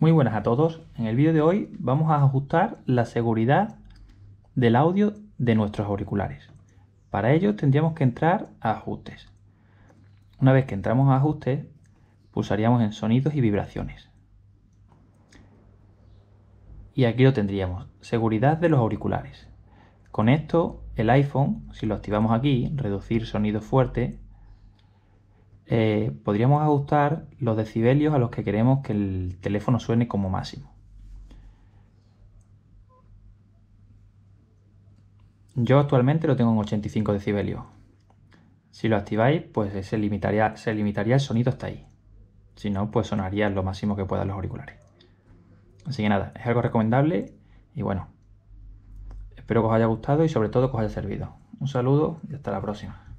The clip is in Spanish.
Muy buenas a todos, en el vídeo de hoy vamos a ajustar la seguridad del audio de nuestros auriculares. Para ello tendríamos que entrar a ajustes. Una vez que entramos a ajustes, pulsaríamos en sonidos y vibraciones. Y aquí lo tendríamos, seguridad de los auriculares. Con esto, el iPhone, si lo activamos aquí, reducir sonido fuerte, eh, podríamos ajustar los decibelios a los que queremos que el teléfono suene como máximo. Yo actualmente lo tengo en 85 decibelios. Si lo activáis, pues se limitaría, se limitaría el sonido hasta ahí. Si no, pues sonaría lo máximo que puedan los auriculares. Así que nada, es algo recomendable y bueno. Espero que os haya gustado y sobre todo que os haya servido. Un saludo y hasta la próxima.